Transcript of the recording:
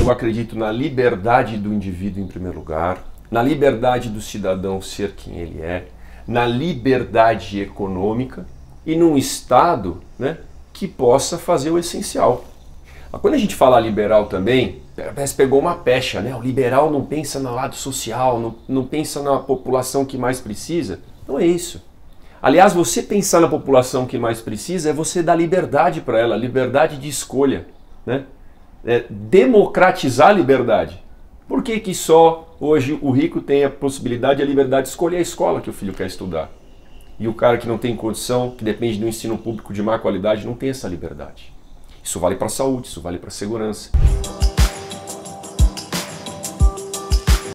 Eu acredito na liberdade do indivíduo em primeiro lugar, na liberdade do cidadão ser quem ele é, na liberdade econômica e num Estado né, que possa fazer o essencial. Ah, quando a gente fala liberal também, parece pegou uma pecha, né? O liberal não pensa no lado social, não, não pensa na população que mais precisa. Não é isso. Aliás, você pensar na população que mais precisa é você dar liberdade para ela, liberdade de escolha, né? é, democratizar a liberdade. Por que, que só hoje o rico tem a possibilidade e a liberdade de escolher a escola que o filho quer estudar? E o cara que não tem condição, que depende do ensino público de má qualidade, não tem essa liberdade. Isso vale para a saúde, isso vale para a segurança.